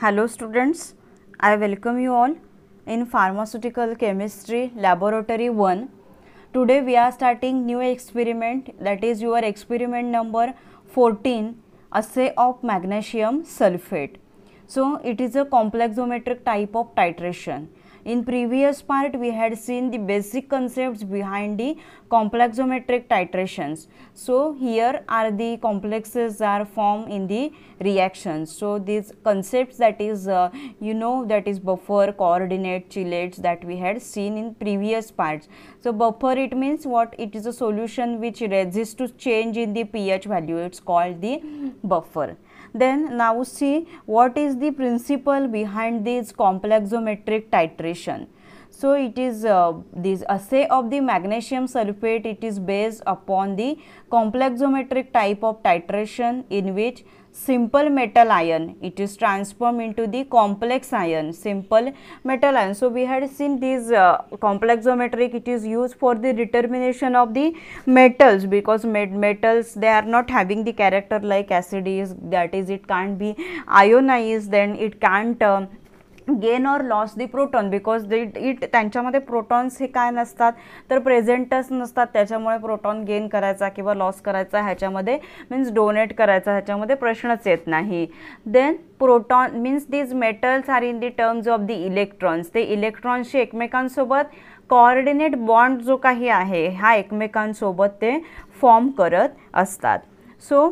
Hello students, I welcome you all in Pharmaceutical Chemistry Laboratory 1. Today we are starting new experiment that is your experiment number 14 assay of magnesium sulfate. So it is a complexometric type of titration in previous part we had seen the basic concepts behind the complexometric titrations. So here are the complexes are formed in the reactions. So these concepts that is uh, you know that is buffer, coordinate, chelates that we had seen in previous parts. So buffer it means what it is a solution which resists to change in the pH value it's called the buffer. Then now see what is the principle behind this complexometric titration. So it is uh, this assay of the magnesium sulfate it is based upon the complexometric type of titration in which simple metal ion it is transformed into the complex ion simple metal ion so we had seen these uh, complex geometric it is used for the determination of the metals because metals they are not having the character like acid is that is it can't be ionized then it can't um, gain or loss the proton because they it त्यांच्यामध्ये protons हे काय नसतात तर प्रेझेंटच नसतात त्याच्यामुळे proton gain करायचा किंवा loss करायचा ह्याच्यामध्ये मीन्स डोनेट करायचा ह्याच्यामध्ये प्रश्नच येत नाही then proton means these metals are in the terms of the electrons ते इलेक्ट्रॉन्सशी एकमेकांसोबत कॉर्डिनेट बॉन्ड जो काही आहे हा एकमेकांसोबत ते फॉर्म करत असतात so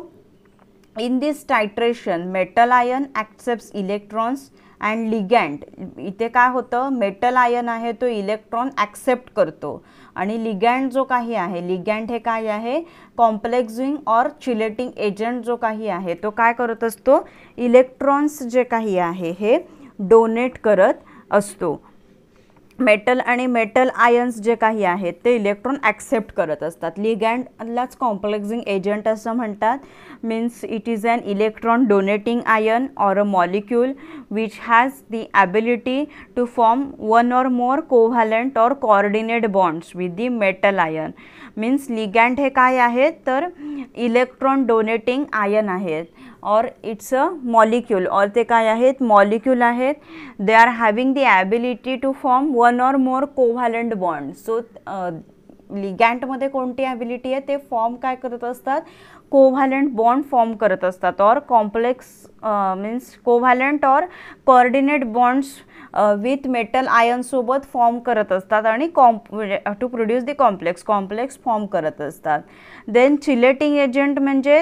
in this titration metal ion accepts electrons and ligand इथे काय होतं मेटल आयन आहे तो इलेक्ट्रॉन ॲक्सेप्ट करतो आणि लिगँड जो काही आहे लिगँड हे काय आहे कॉम्प्लेक्झिंग और चिलेटिंग एजंट जो काही आहे तो काय करत असतो इलेक्ट्रॉन्स जे काही आहे हे डोनेट करत असतो मेटल आणि मेटल आयन्स जे काही आहेत ते इलेक्ट्रॉन ॲक्सेप्ट करत असतात लिगँडलाच कॉम्प्लेक्झिंग एजंट असं म्हणतात means it is an electron donating ion or a molecule which has the ability to form one or more covalent or coordinate bonds with the metal ion means ligand हे काय आहेत तर electron donating ion आहेत और it's a molecule और ते काय आहेत मॉलिक्यूल आहेत they are having the ability to form one one or more covalent bond so लिगॅन्टमध्ये कोणती ॲबिलिटी आहे ते फॉर्म काय करत असतात कोव्हॅलंट बॉन्ड फॉर्म करत असतात or complex means covalent or coordinate bonds with metal आयनसोबत फॉर्म करत असतात आणि कॉम्प to produce the complex complex form करत असतात देन चिलेटिंग एजंट म्हणजे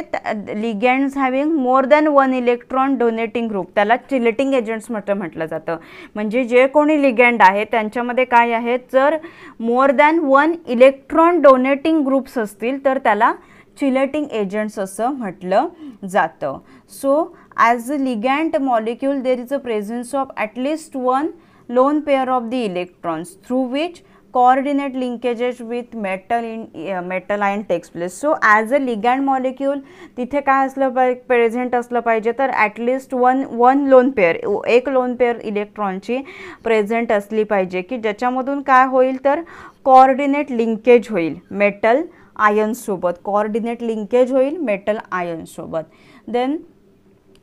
ligands having more than one electron donating group त्याला चिलेटिंग एजंट्स म्हटलं म्हटलं जातं म्हणजे जे कोणी लिगँड आहे त्यांच्यामध्ये काय आहे जर more than one electron donating groups असतील तर त्याला चिलेटिंग एजंट्स असं म्हटलं जातं so as a ligand molecule there is a presence of at least one lone pair of the electrons through which coordinate linkages with metal in metal ion takes place so as a ligand molecule तिथे काय असलं पाहिजे present असलं पाहिजे तर at least one one lone pair एक lone pair इलेक्ट्रॉनची present असली पाहिजे की ज्याच्यामधून काय होईल तर कॉर्डिनेट लिंकेज होईल मेटल आयन्ससोबत कॉर्डिनेट लिंकेज होईल मेटल आयन्ससोबत then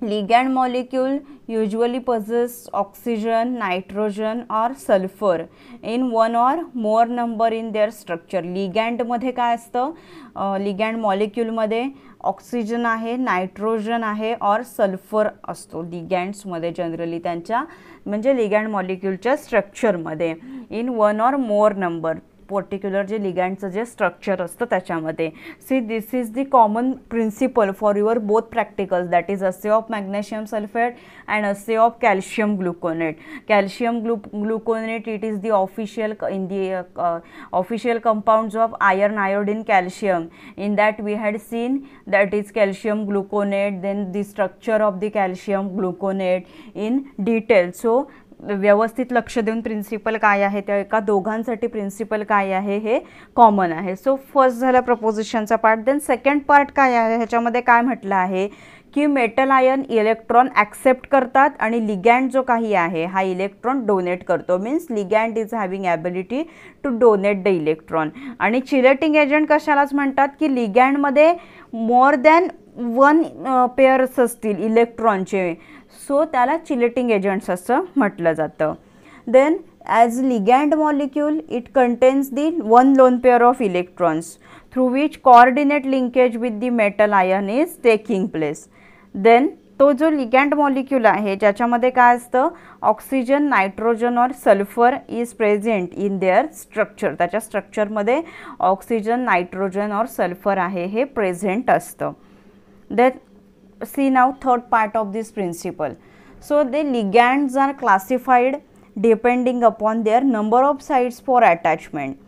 ligand molecule usually possess oxygen nitrogen or sulphur in one or more number in their structure लिगँडमध्ये काय असतं लिगँड मॉलिक्यूलमध्ये ऑक्सिजन आहे नायट्रोजन आहे ऑर सल्फर असतो लिगँड्समध्ये जनरली त्यांच्या म्हणजे लिगँड मॉलिक्यूलच्या स्ट्रक्चरमध्ये in one or more number particular जे लिगँडचं जे स्ट्रक्चर असतं त्याच्यामध्ये see this is the common principle for your both practicals that is assay of magnesium sulphate and assay of calcium gluconate calcium glu gluconate it is the official in the official compounds of iron iodine calcium in that we had seen that is calcium gluconate then the structure of the calcium gluconate in detail so व्यवस्थित लक्ष देऊन principal काय आहे त्या एका दोघांसाठी principal काय आहे हे कॉमन आहे सो फर्स्ट झाला प्रपोजिशनचा पार्ट देन सेकंड पार्ट काय आहे ह्याच्यामध्ये काय म्हटलं आहे की मेटल आयन इलेक्ट्रॉन ॲक्सेप्ट करतात आणि लिगँड जो काही आहे हा इलेक्ट्रॉन डोनेट करतो means ligand is having ability to donate the electron आणि चिलेटिंग एजंट कशालाच म्हणतात की लिगँडमध्ये मोर दॅन वन पेअर्स असतील इलेक्ट्रॉनचे सो त्याला चिलेटिंग एजंट्स असं म्हटलं जातं then as ligand molecule it contains the one lone pair of electrons through which coordinate linkage with the metal ion is taking place then तो जो ligand molecule आहे ज्याच्यामध्ये काय असतं oxygen nitrogen or sulphur is present in their structure त्याच्या स्ट्रक्चरमध्ये oxygen nitrogen or sulphur आहे हे प्रेझेंट असतं then see now third part of this principle. So, the ligands are classified depending upon their number of sites for attachment.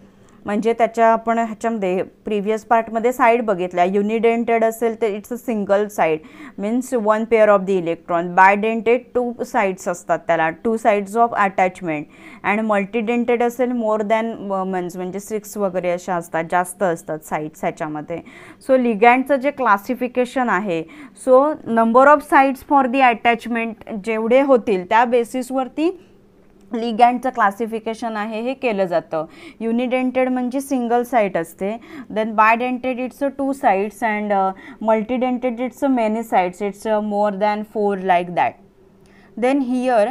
म्हणजे त्याच्या आपण ह्याच्यामध्ये previous पार्टमध्ये साईड बघितल्या युनिडेंटेड असेल तर it's a single side means one pair of the electron bidentate two sides असतात त्याला two sides of attachment and multidentate असेल मोर दॅन मन्स म्हणजे सिक्स वगैरे अशा असतात जास्त असतात साईड्स ह्याच्यामध्ये सो लिगँडचं जे क्लासिफिकेशन आहे so number of sides for the attachment जेवढे होतील त्या बेसिसवरती लिगँडचं क्लासिफिकेशन आहे हे केलं जातं युनिडेंटेड म्हणजे सिंगल साईट असते then bidentate it's a two sides and multidentate it's a many sides it's a more than four like that then here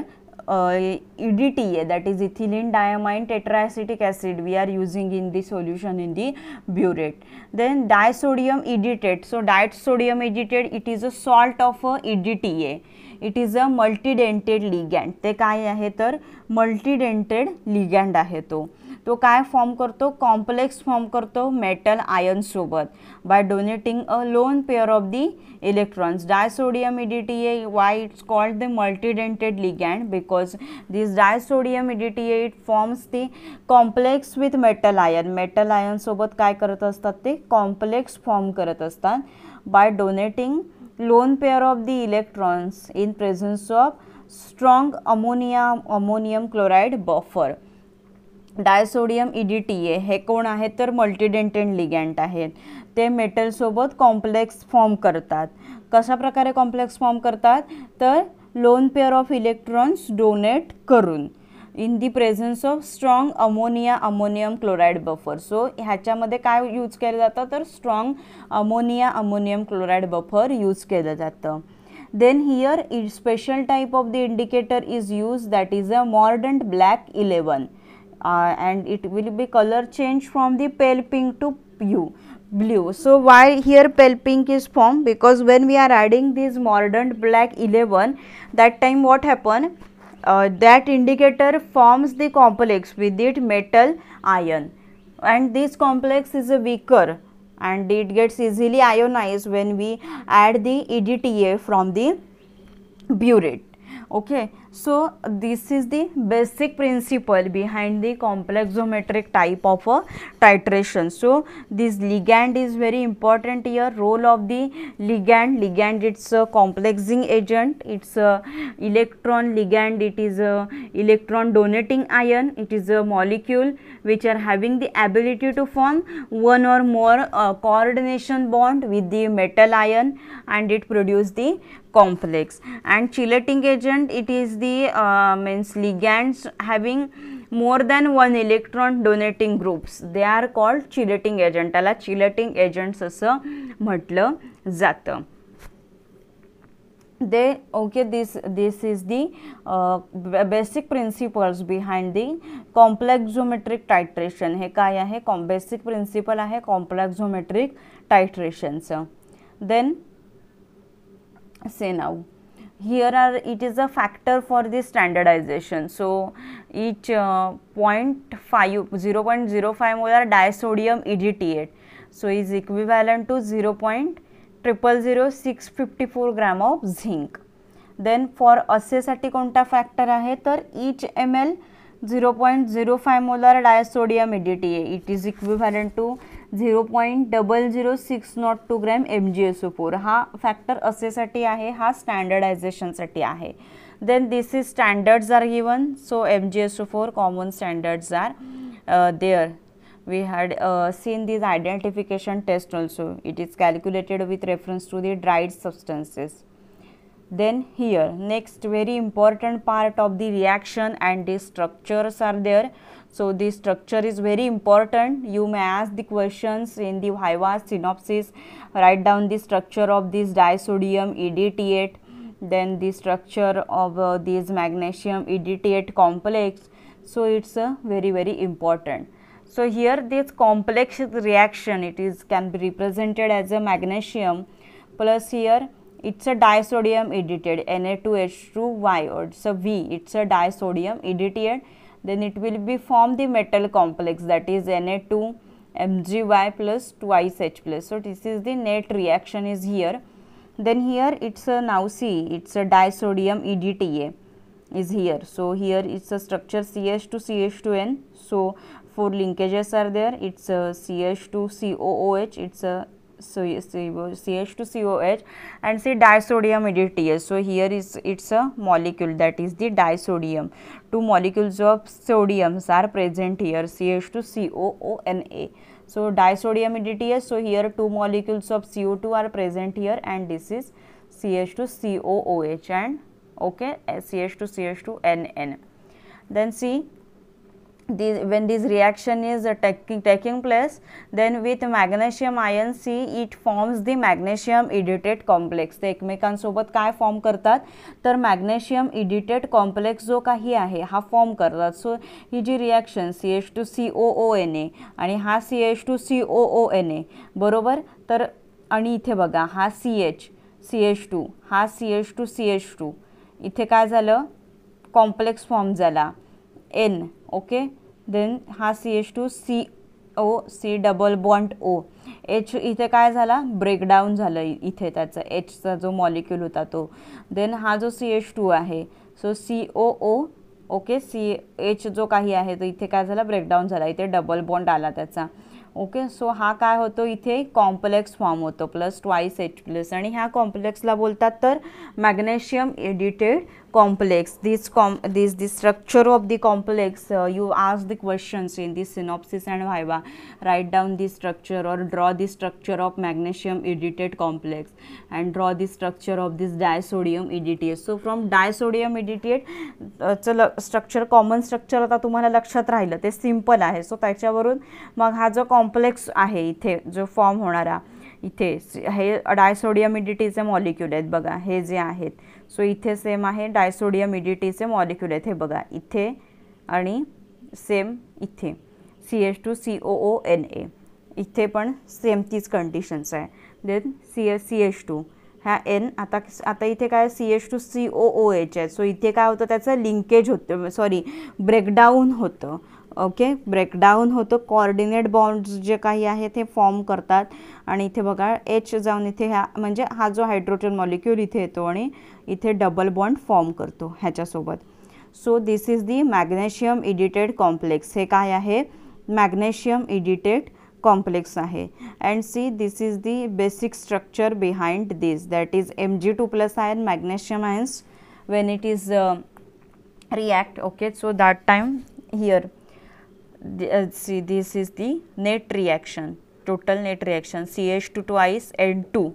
E D T A that is ethylene diamine tetraacetic acid we are using in the solution in the burette then disodium edetate so di sodium edetate it is a salt of a E D T A it is a multidentate ligand ते काय आहे तर मल्टीडेंटेड ligand आहे तो तो काय form करतो complex form करतो मेटल आयनसोबत by donating a lone pair of the electrons disodium EDTA why it's called the multidentate ligand because this disodium EDTA it forms the complex with metal ion metal आयनसोबत काय करत असतात ते complex form करत असतात by donating lone pair of the electrons in presence of strong ammonia ammonium chloride buffer disodium D T A हे कोण आहेत तर मल्टीडेंटेड लिगँट आहेत ते मेटलसोबत कॉम्प्लेक्स फॉर्म करतात कशा प्रकारे कॉम्प्लेक्स फॉर्म करतात तर lone pair of electrons donate करून in the presence of strong ammonia ammonium chloride buffer so ह्याच्यामध्ये काय यूज केलं जातं तर strong ammonia ammonium chloride buffer use केलं जातं then here is special type of the indicator is use that is a mordant black eleven and it will be colour change from the pale pink to you blue so why here pale pink is form because when we are adding this mordant black eleven that time what happen uh, that indicator forms the complex with it metal ion and this complex is weaker and it gets easily ionized when we add the EDTA from the burette okay so this is the basic principle behind the complex geometric type of a uh, titration so this ligand is very important here role of the ligand ligand it's a complexing agent it's a electron ligand it is a electron donating ion it is a molecule which are having the ability to form one or more uh, coordination bond with the metal ion and it produce the complex and chelating agent it is the uh, means ligands having more than one electron donating groups they are called chelating agent ala chelating agents a म्हटलं जातं they okay this this is the uh, basic principles behind the complex geometric titration हे काय basic principle आहे complex geometric titrations then say now here are it is a factor for the standardization so each uh, 0.5 0.05 molar disodium EDTA so is equivalent to 0. Triple zero six fifty four gram of zinc then for असेसाठी कोणता factor आहे तर each M L zero point zero five molar disodium EDTA आहे it is equivalent to zero point double zero six nought two gram M G S O four हा factor असेसाठी आहे हा स्टँडर्डायझेशनसाठी आहे then this is standards are given so M G S O four common standards are there we had uh, seen this identification test also. It is calculated with reference to the dried substances. Then here next very important part of the reaction and the structures are there. So, the structure is very important. You may ask the questions in the Viva synopsis, write down the structure of this disodium edt then the structure of uh, this magnesium edt complex. So, it is uh, very very important. So here this complex reaction it is can be represented as a magnesium plus here it's a disodium edited Na2H2Y or it's a V it's a disodium edited then it will be form the metal complex that is Na2 MgY plus twice H plus. So this is the net reaction is here then here it's a now see it's a disodium EDTA is here. So here it's a structure CH2 CH2N. So four linkages are there it's a CH2COOH it's a so CH2COH and see disodium ADTS. So, here is it is a molecule that is the disodium. Two molecules of sodiums are present here CH2COONA. So, disodium ADTS. So, here two molecules of CO2 are present here and this is CH2COOH and okay CH2CH2NN. Then see when when this reaction is uh, taking taking place then with magnesium ion C it forms the magnesium edetate complex ते एकमेकांसोबत काय form करतात तर magnesium edetate complex जो काही आहे हा form करतात सो ही जी reaction C H two C O O N A आणि हा C H two C O O N A बरोबर तर आणि इथे बघा हा C H C H two हा C H two C H two इथे काय झालं कॉम्प्लेक्स फॉर्म झाला एन ओके देन हा C H two C O C double bond O H इथे काय झाला ब्रेकडाऊन झालं इथे त्याचा एचचा जो मॉलिक्यूल होता तो देन हा जो सी एच टू आहे so C O O okay C H जो काही आहे तो इथे काय झाला ब्रेकडाऊन झाला इथे डबल बॉन्ड आला त्याचा ओके सो हा काय होतो इथे कॉम्प्लेक्स फॉर्म होतो प्लस ट्वाईस एच प्लस आणि ह्या कॉम्प्लेक्सला बोलतात तर magnesium edetate complex this com this the structure of the complex uh, you ask the questions in the synopsis and viva write down the structure or draw the structure of magnesium editate complex and draw the structure of this disodium editate so from disodium editate uh, common structure common structure आता तुम्हाला लक्षात राहिलं ते simple आहे so त्याच्यावरून मग हा जो कॉम्प्लेक्स आहे इथे जो फॉर्म होणारा इथे हे डायसोडियम इडिटीचे मॉलिक्युल आहेत बघा हे जे आहेत सो इथे सेम आहे डायसोडियम से मॉलिक्युल आहेत हे बघा इथे आणि सेम इथे C H two C O O N A इथे पण सेम तीच कंडिशन्स आहे then C S C H two ह्या एन आता आता इथे काय C H two C O O H आहे सो इथे काय होतं त्याचं लिंकेज होतं सॉरी ब्रेकडाऊन होतं ओके ब्रेकडाऊन होतं कॉर्डिनेट बॉन्ड्स जे काही आहे ते फॉर्म करतात आणि इथे बघा एच जाऊन इथे ह्या म्हणजे हा जो हायड्रोजन मॉलिक्यूल इथे येतो आणि इथे डबल बॉन्ड फॉर्म करतो ह्याच्यासोबत so this is the magnesium edetate complex हे काय आहे मॅग्नेशियम इडिटेड complex आहे and see this is the basic structure behind this that is Mg2 plus ion magnesium ions when it is uh, react okay so that time here the, uh, see this is the net reaction total net reaction CH2 twice N2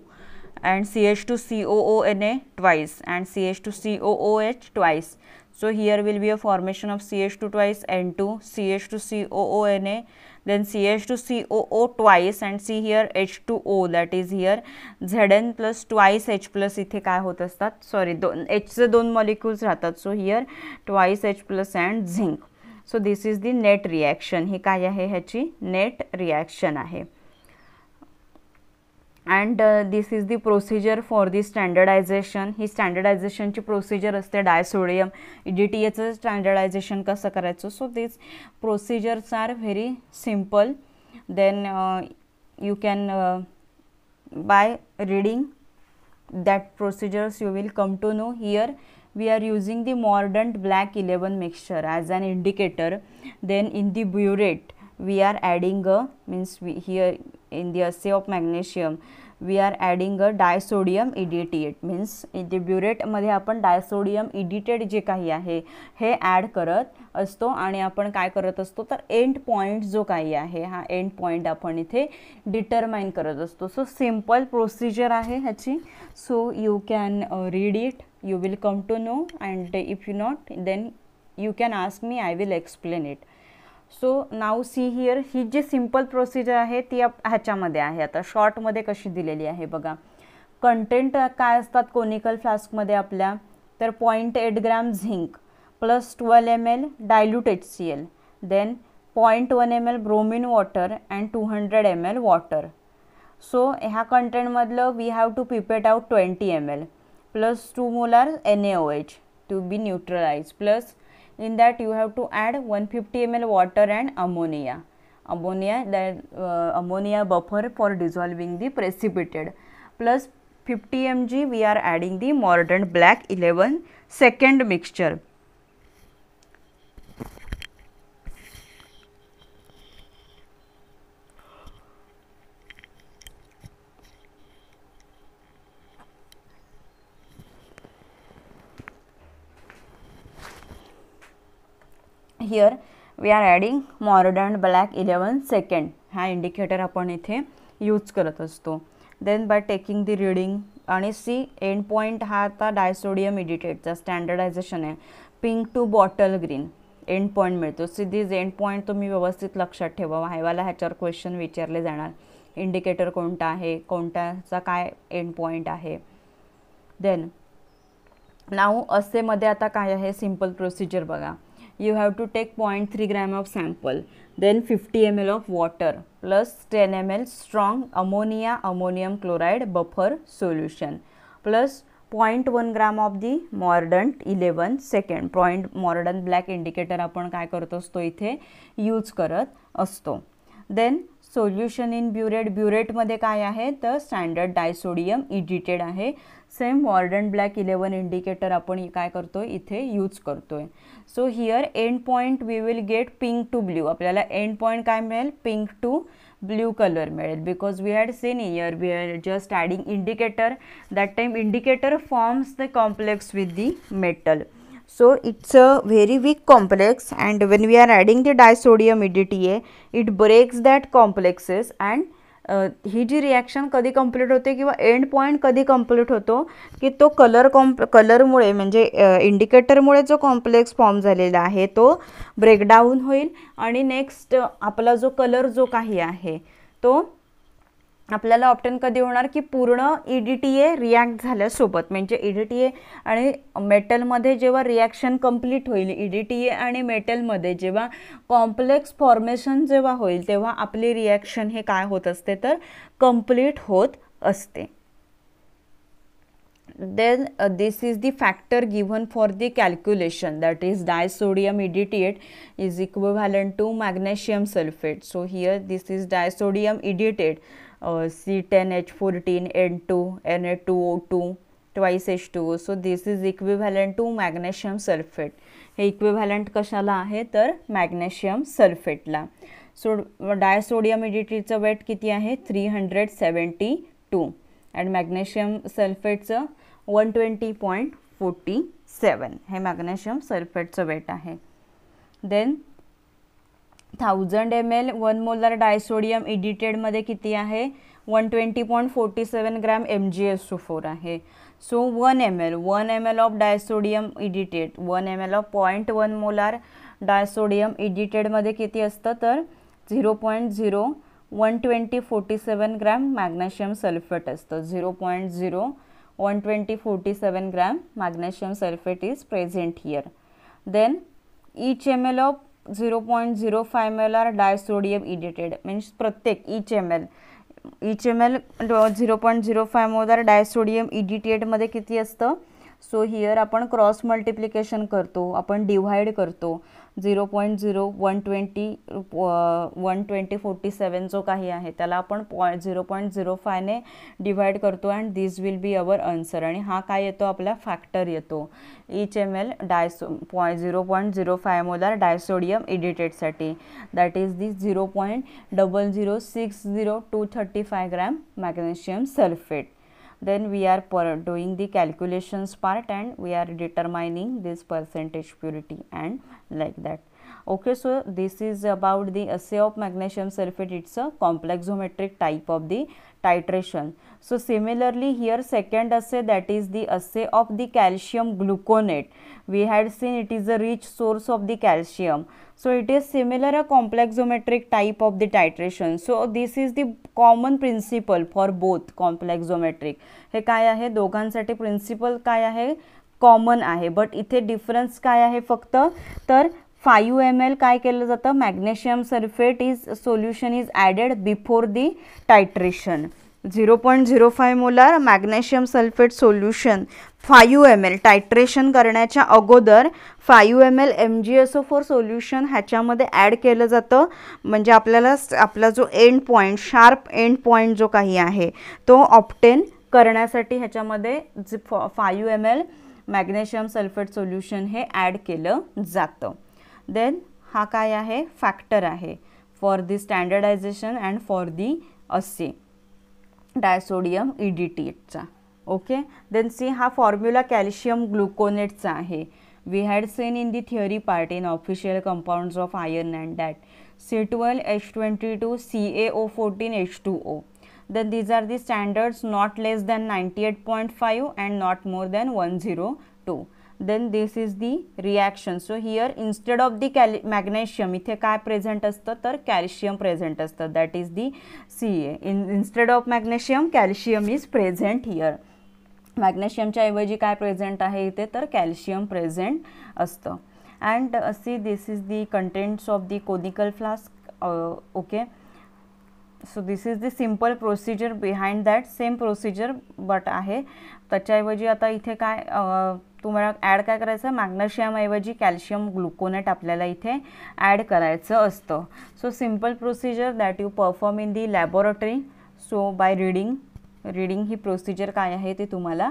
and CH2 COONA twice and CH2 COOH twice So here will be a formation of CH2 twice, N2, CH2 COO Na, then CH2 COO twice and see here H2O that is here Zn plus twice H plus इथे काय होत असतात sorry दोन एचचे दोन molecules राहतात so here twice H plus and zinc so this is the net reaction ही काय आहे ह्याची नेट रिॲक्शन आहे and this is the procedure for the standardisation ही स्टँडर्डायझेशनची प्रोसिजर असते डायसोडियम डी टी एचं स्टँडर्डायझेशन कसं करायचं so this procedures are very simple then you can by reading that procedures you will come to know here we are using the mordant black eleven mixture as an indicator then in the burette we are adding a means we here in the assay of magnesium we are adding a disodium means means the ब्युरेटमध्ये आपण disodium edited जे काही आहे हे add करत असतो आणि आपण काय करत असतो तर एंड पॉईंट जो काही आहे हा एंड पॉईंट आपण इथे डिटरमाइन करत असतो सो सिम्पल प्रोसिजर आहे ह्याची so you can read it you will come to know and if you not then you can ask me I will explain it so now see here ही जी simple procedure आहे ती ह्याच्यामध्ये आहे आता शॉर्टमध्ये कशी दिलेली आहे बघा कंटेंट काय असतात कोनिकल फ्लास्कमध्ये आपल्या तर point eight gram zinc plus twelve M L dilute H C L then point one M L bromine water and two hundred M L water so ह्या कंटेंटमधलं we have to pipette out twenty M L plus two molar N A O H to be neutralise plus in that you have to add 150 ml water and ammonia ammonia that uh, ammonia buffer for dissolving the precipitate plus 50 mg we are adding the mordant black 11 second mixture here we are adding mordant black eleven second हा indicator आपण इथे use करत असतो then by taking the reading आणि see end point हा आता disodium इडिटेटचा standardisation आहे pink to bottle green end point मिळतो सी दिज एंड पॉईंट तुम्ही व्यवस्थित लक्षात ठेवा व्हायवाला ह्याच्यावर क्वेश्चन विचारले जाणार इंडिकेटर कोणता आहे कोणत्याचा काय एंड पॉईंट आहे देन नाऊ असेमध्ये आता काय आहे सिम्पल प्रोसिजर बघा you have to take 0.3 gram of sample then 50 ml of water plus 10 ml strong ammonia ammonium chloride buffer solution plus 0.1 gram of the mordant 11 second, point mordant black indicator आपण काय करत असतो इथे use करत असतो then solution in burette ब्युरेटमध्ये काय आहे तर स्टँडर्ड डायसोडियम इडिटेड आहे same mordant black eleven indicator आपण काय करतो आहे इथे यूज करतो आहे so here end point we will get pink to blue आपल्याला एंड पॉईंट काय मिळेल पिंक टू ब्ल्यू कलर मिळेल because we had seen here we are just adding indicator that time indicator forms the complex with the metal So it's a very weak complex and when we are adding the disodium EDTA, it breaks that complexes and uh, ही जी रिॲक्शन कधी complete होते किंवा end point कधी complete होतो की तो कलर कॉम्प कलरमुळे म्हणजे इंडिकेटरमुळे uh, जो कॉम्प्लेक्स फॉर्म झालेला आहे तो ब्रेकडाऊन होईल आणि नेक्स्ट आपला जो कलर जो काही आहे तो आपल्याला ऑप्टन कधी होणार की पूर्ण E D T A react झाल्यासोबत म्हणजे ई डी टी ए आणि मेटलमध्ये जेव्हा रिॲक्शन कंप्लीट होईल ई डी टी ए आणि मेटलमध्ये जेव्हा कॉम्प्लेक्स फॉर्मेशन जेव्हा होईल तेव्हा आपली रिॲक्शन हे काय होत असते तर कंप्लीट होत असते then this is the factor given for the calculation that is disodium edetate is equal to magnesium sulphate so here this is disodium edetate C ten H fourteen N two N A two O two twice H two so So is is equivalent to magnesium sulphate हे equivalent कशाला आहे तर magnesium सल्फेटला so disodium इडिटीचं weight किती आहे three hundred seventy two and magnesium सल्फेटचं one twenty point forty seven हे magnesium सल्फेटचं वेट आहे then thousand M L one molar disodium एडिटेडमध्ये किती आहे one twenty point forty seven gram M G S two four आहे so one M L one M L of disodium edetate one M L of point one molar disodium इडिटेडमध्ये किती असतं तर zero point zero one twenty forty seven gram magnesium sulphate असतं zero point zero one twenty forty seven gram magnesium sulphate is present here then each M L of zero point zero five M L are disodium edetate means प्रत्येक each M L each M L zero point zero five M L are disodium इडिटेडमध्ये किती असतं so here आपण cross multiplication करतो आपण divide करतो zero point zero one twenty one twenty forty seven जो काही आहे त्याला आपण पॉईंट झिरो पॉईंट झिरो फायने डिवाईड करतो and this will be our answer आणि हा काय येतो आपला फॅक्टर येतो इच एम एल डायसो point zero point zero five molar disodium एडिटेडसाठी that is this zero point double zero six zero two thirty five gram magnesium sulphate then we are doing the calculations part and we are determining this percentage purity and like that. Okay so this is about the assay of magnesium sulphate it's a complexometric type of the titration so similarly here second assay that is the assay of the calcium gluconate we had seen it is a rich source of the calcium so it is similar a complexometric type of the titration so this is the common principle for both complexometric हे काय आहे दोघांसाठी principal काय आहे common आहे but इथे difference काय आहे फक्त तर फायू एम एल काय केलं जातं magnesium sulphate is solution is added before the titration zero point zero five molar magnesium sulphate solution five M L titration करण्याच्या अगोदर five M L M G S O four solution ह्याच्यामध्ये add केलं जातं म्हणजे आपल्याला आपला जो end point sharp end point जो काही आहे तो ऑप्टेन करण्यासाठी ह्याच्यामध्ये five M L magnesium sulphate solution हे ॲड केलं जातं देन हा काय आहे फॅक्टर आहे for the standardisation and for the assay disodium E D T okay then see हा फॉर्म्युला कॅल्शियम ग्लुकोनेटचा आहे we had seen in the theory part in official compounds of iron and that C twelve H twenty two C A O fourteen H two O then are the not less than ninety eight point five and not more than one zero two then this is the reaction so here instead of the cal magnesium इथे काय present असतं तर calcium present असतं that is the C A in instead of magnesium calcium is present here मॅग्नेशियमच्या ऐवजी काय present आहे इथे तर कॅल्शियम प्रेझेंट असतं and see this is the contents of the conical flask okay so this is the simple procedure behind that same procedure but आहे त्याच्याऐवजी आता इथे काय uh, तुम्हाला ॲड काय करायचं मॅग्नेशियमऐवजी कॅल्शियम ग्लुकोनेट आपल्याला इथे ॲड करायचं असतं so simple procedure that you perform in the laboratory so by reading reading ही प्रोसिजर काय आहे ते तुम्हाला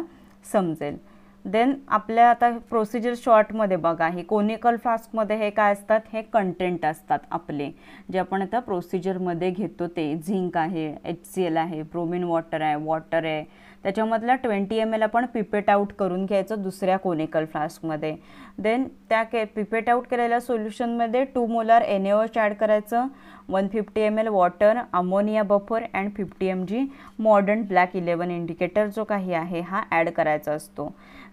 समजेल देन आपल्या आता प्रोसिजर शॉर्टमध्ये बघा हे कोनिकल फ्लास्कमध्ये हे काय असतात हे कंटेंट असतात आपले जे आपण आता प्रोसिजरमध्ये घेतो ते झिंक आहे एच सी एल आहे ब्रोमिन वॉटर आहे वॉटर आहे त्याच्यामधला ट्वेंटी एम एल आपण पिपेट आउट करून घ्यायचं दुसऱ्या कोनिकल फ्लास्कमध्ये देन त्या के पिपेट आउट केलेल्या सोल्युशनमध्ये two molar N H add करायचं one fifty M L water ammonia buffer and fifty M G मॉडर्न ब्लॅक इलेवन इंडिकेटर जो काही आहे हा ॲड करायचा असतो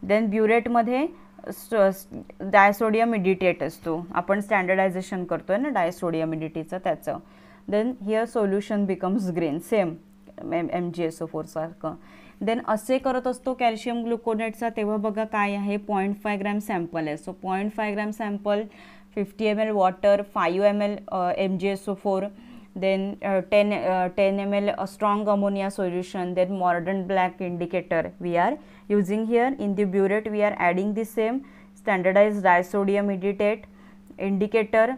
देन ब्युरेटमध्ये डायसोडियम इडिटेट असतो आपण स्टँडर्डायझेशन करतो आहे ना डायसोडियम इडिटीचं त्याचं then here solution becomes green same M M G S O फोरसारखं देन असे करत असतो कॅल्शियम ग्लुकोनेटचा तेव्हा बघा काय आहे पॉईंट फाय ग्रॅम सॅम्पल आहे so point five gram sample fifty M L water five M L M G S O four then uh, 10, uh, 10 ml a strong ammonia solution then modern black indicator we are using here in the burette we are adding the same standardized disodium editate indicator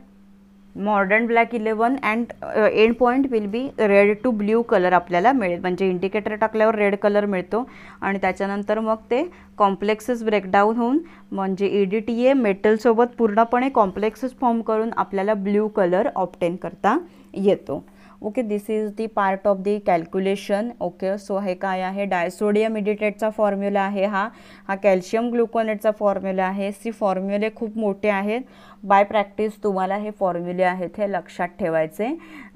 मॉडर्न black eleven and end point will be red to blue colour आपल्याला मिळेल म्हणजे indicator टाकल्यावर red colour मिळतो आणि त्याच्यानंतर मग ते कॉम्प्लेक्सेस ब्रेकडाऊन होऊन म्हणजे ई डी टी ए मेटलसोबत पूर्णपणे कॉम्प्लेक्सेस फॉर्म करून आपल्याला ब्ल्यू कलर ऑप्टेन करता येतो okay this is the part of the calculation okay so हे काय आहे डायसोडियम इडिटेटचा फॉर्म्युला आहे हा हा कॅल्शियम ग्लुकोनेटचा फॉर्म्युला आहे सी फॉर्म्युले खूप मोठे आहेत बाय प्रॅक्टिस तुम्हाला हे फॉर्म्युले आहेत हे लक्षात ठेवायचे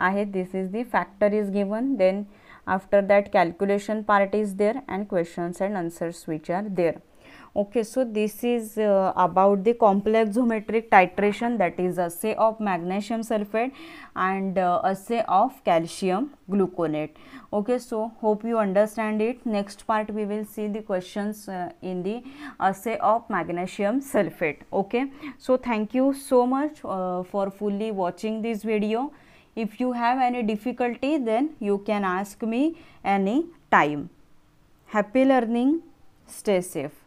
आहेत this is the factor is given then after that calculation part is there and questions and answers which are there okay so this is uh, about the complex geometric titration that is assay of magnesium sulfate and uh, assay of calcium gluconate okay so hope you understand it next part we will see the questions uh, in the assay of magnesium sulfate okay so thank you so much uh, for fully watching this video if you have any difficulty then you can ask me any time happy learning stay safe